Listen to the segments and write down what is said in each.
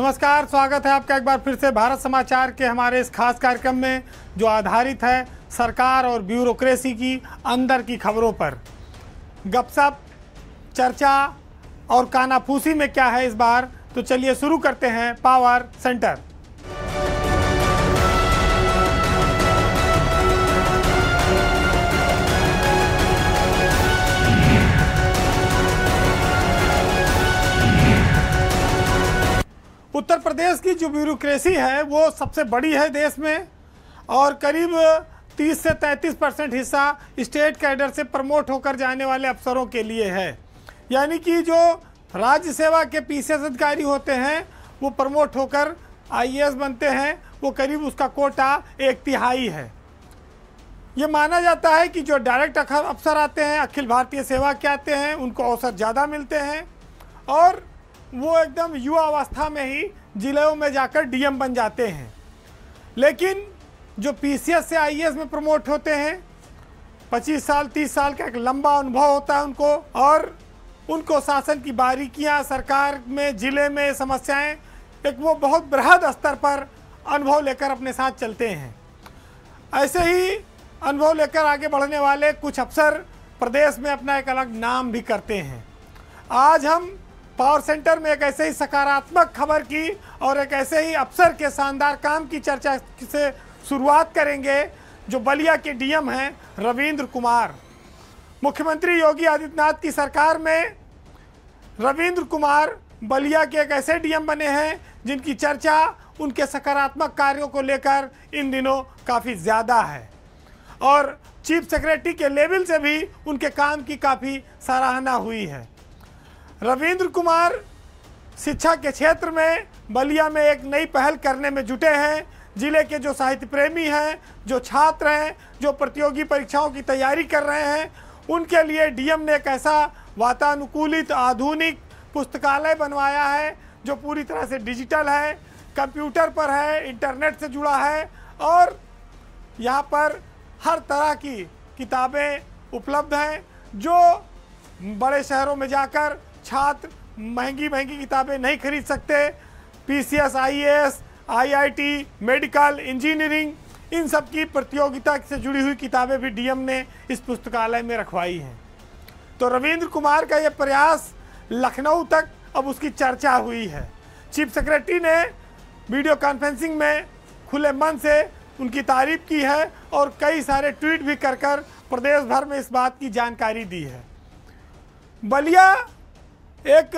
नमस्कार स्वागत है आपका एक बार फिर से भारत समाचार के हमारे इस खास कार्यक्रम में जो आधारित है सरकार और ब्यूरोक्रेसी की अंदर की खबरों पर गपसप चर्चा और कानाफूसी में क्या है इस बार तो चलिए शुरू करते हैं पावर सेंटर उत्तर प्रदेश की जो ब्यूरोक्रेसी है वो सबसे बड़ी है देश में और करीब 30 से 33 परसेंट हिस्सा स्टेट कैडर से प्रमोट होकर जाने वाले अफसरों के लिए है यानी कि जो राज्य सेवा के पीसीएस अधिकारी होते हैं वो प्रमोट होकर आईएएस बनते हैं वो करीब उसका कोटा एक तिहाई है ये माना जाता है कि जो डायरेक्ट अफसर आते हैं अखिल भारतीय सेवा के आते हैं उनको अवसर ज़्यादा मिलते हैं और वो एकदम युवावस्था में ही जिलों में जाकर डीएम बन जाते हैं लेकिन जो पीसीएस से आईएएस में प्रमोट होते हैं 25 साल 30 साल का एक लंबा अनुभव होता है उनको और उनको शासन की बारीकियां सरकार में ज़िले में समस्याएं एक वो बहुत बृहद स्तर पर अनुभव लेकर अपने साथ चलते हैं ऐसे ही अनुभव लेकर आगे बढ़ने वाले कुछ अफसर प्रदेश में अपना एक अलग नाम भी करते हैं आज हम पावर सेंटर में एक ऐसे ही सकारात्मक खबर की और एक ऐसे ही अफसर के शानदार काम की चर्चा से शुरुआत करेंगे जो बलिया के डीएम हैं रविंद्र कुमार मुख्यमंत्री योगी आदित्यनाथ की सरकार में रविंद्र कुमार बलिया के एक ऐसे डीएम बने हैं जिनकी चर्चा उनके सकारात्मक कार्यों को लेकर इन दिनों काफ़ी ज़्यादा है और चीफ सेक्रेटरी के लेवल से भी उनके काम की काफ़ी सराहना हुई है रविंद्र कुमार शिक्षा के क्षेत्र में बलिया में एक नई पहल करने में जुटे हैं जिले के जो साहित्य प्रेमी हैं जो छात्र हैं जो प्रतियोगी परीक्षाओं की तैयारी कर रहे हैं उनके लिए डीएम ने एक ऐसा वातानुकूलित आधुनिक पुस्तकालय बनवाया है जो पूरी तरह से डिजिटल है कंप्यूटर पर है इंटरनेट से जुड़ा है और यहाँ पर हर तरह की किताबें उपलब्ध हैं जो बड़े शहरों में जाकर छात्र महंगी महंगी किताबें नहीं खरीद सकते P C S I S I I T medical engineering इन सब की प्रतियोगिता से जुड़ी हुई किताबें भी डीएम ने इस पुस्तकालय में रखवाई हैं तो रविंद्र कुमार का यह प्रयास लखनऊ तक अब उसकी चर्चा हुई है चीफ सेक्रेटरी ने वीडियो कॉन्फ्रेंसिंग में खुले मन से उनकी तारीफ की है और कई सारे ट्वीट भी कर कर प्रदेश भर में इस बात की जानकारी दी है बलिया एक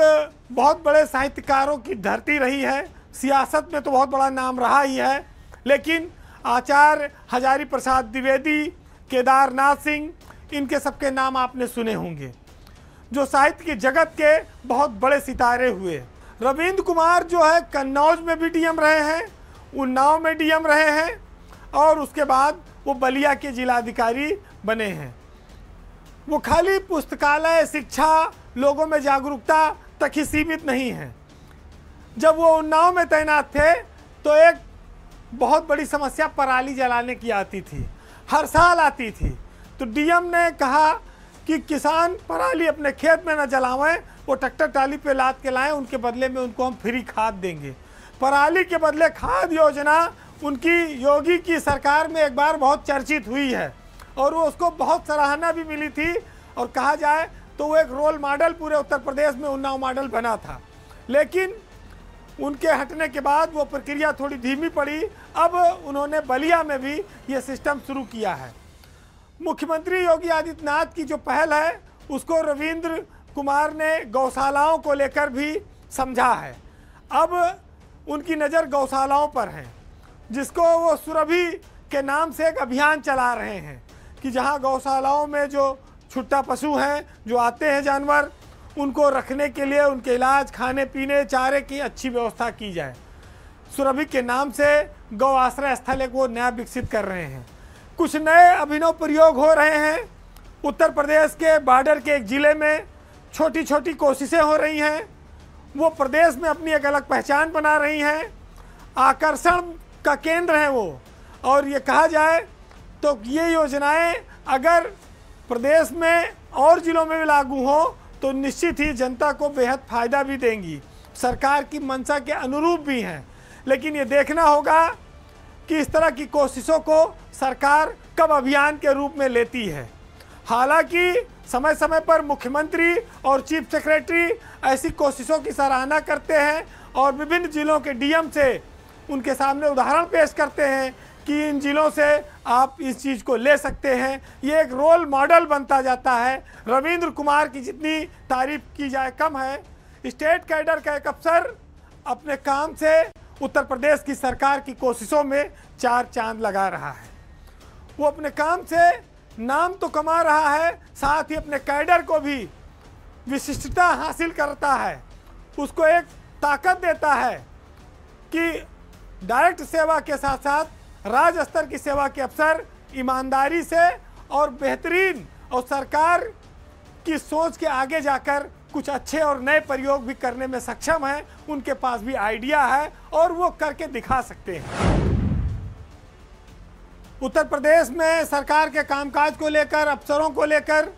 बहुत बड़े साहित्यकारों की धरती रही है सियासत में तो बहुत बड़ा नाम रहा ही है लेकिन आचार्य हजारी प्रसाद द्विवेदी केदारनाथ सिंह इनके सबके नाम आपने सुने होंगे जो साहित्य के जगत के बहुत बड़े सितारे हुए रविंद्र कुमार जो है कन्नौज में भी डीएम रहे हैं उन्नाव में डीएम रहे हैं और उसके बाद वो बलिया के जिलाधिकारी बने हैं वो खाली पुस्तकालय शिक्षा लोगों में जागरूकता तक ही सीमित नहीं है जब वो उन्नाव में तैनात थे तो एक बहुत बड़ी समस्या पराली जलाने की आती थी हर साल आती थी तो डीएम ने कहा कि किसान पराली अपने खेत में न जलावें वो ट्रैक्टर टाली पे लाद के लाएं उनके बदले में उनको हम फ्री खाद देंगे पराली के बदले खाद योजना उनकी योगी की सरकार में एक बार बहुत चर्चित हुई है और वो उसको बहुत सराहना भी मिली थी और कहा जाए तो वो एक रोल मॉडल पूरे उत्तर प्रदेश में उन्नाव मॉडल बना था लेकिन उनके हटने के बाद वो प्रक्रिया थोड़ी धीमी पड़ी अब उन्होंने बलिया में भी ये सिस्टम शुरू किया है मुख्यमंत्री योगी आदित्यनाथ की जो पहल है उसको रविंद्र कुमार ने गौशालाओं को लेकर भी समझा है अब उनकी नज़र गौशालाओं पर है जिसको वो सुरभि के नाम से एक अभियान चला रहे हैं कि जहां गौशालाओं में जो छुट्टा पशु हैं जो आते हैं जानवर उनको रखने के लिए उनके इलाज खाने पीने चारे की अच्छी व्यवस्था की जाए सुरभि के नाम से गौ आश्रय स्थल एक वो नया विकसित कर रहे हैं कुछ नए अभिनव प्रयोग हो रहे हैं उत्तर प्रदेश के बॉर्डर के एक ज़िले में छोटी छोटी कोशिशें हो रही हैं वो प्रदेश में अपनी एक अलग पहचान बना रही हैं आकर्षण का केंद्र है वो और ये कहा जाए तो ये योजनाएं अगर प्रदेश में और ज़िलों में भी लागू हो तो निश्चित ही जनता को बेहद फ़ायदा भी देंगी सरकार की मंशा के अनुरूप भी हैं लेकिन ये देखना होगा कि इस तरह की कोशिशों को सरकार कब अभियान के रूप में लेती है हालांकि समय समय पर मुख्यमंत्री और चीफ सेक्रेटरी ऐसी कोशिशों की सराहना करते हैं और विभिन्न जिलों के डीएम से उनके सामने उदाहरण पेश करते हैं कि इन ज़िलों से आप इस चीज़ को ले सकते हैं ये एक रोल मॉडल बनता जाता है रविंद्र कुमार की जितनी तारीफ की जाए कम है स्टेट कैडर का एक अफसर अपने काम से उत्तर प्रदेश की सरकार की कोशिशों में चार चांद लगा रहा है वो अपने काम से नाम तो कमा रहा है साथ ही अपने कैडर को भी विशिष्टता हासिल करता है उसको एक ताकत देता है कि डायरेक्ट सेवा के साथ साथ राज्य स्तर की सेवा के अवसर ईमानदारी से और बेहतरीन और सरकार की सोच के आगे जाकर कुछ अच्छे और नए प्रयोग भी करने में सक्षम हैं उनके पास भी आइडिया है और वो करके दिखा सकते हैं उत्तर प्रदेश में सरकार के कामकाज को लेकर अफसरों को लेकर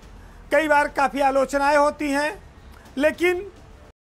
कई बार काफ़ी आलोचनाएं होती हैं लेकिन